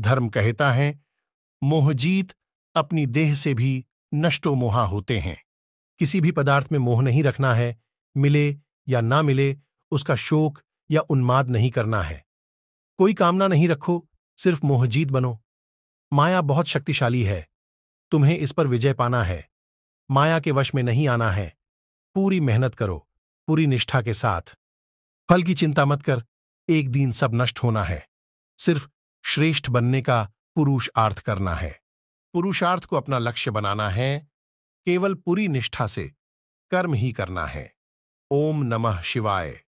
धर्म कहता है मोहजीत अपनी देह से भी नष्टोमोहा होते हैं किसी भी पदार्थ में मोह नहीं रखना है मिले या ना मिले उसका शोक या उन्माद नहीं करना है कोई कामना नहीं रखो सिर्फ मोहजीत बनो माया बहुत शक्तिशाली है तुम्हें इस पर विजय पाना है माया के वश में नहीं आना है पूरी मेहनत करो पूरी निष्ठा के साथ फल की चिंता मत कर एक दिन सब नष्ट होना है सिर्फ श्रेष्ठ बनने का पुरुषार्थ करना है पुरुषार्थ को अपना लक्ष्य बनाना है केवल पूरी निष्ठा से कर्म ही करना है ओम नमः शिवाय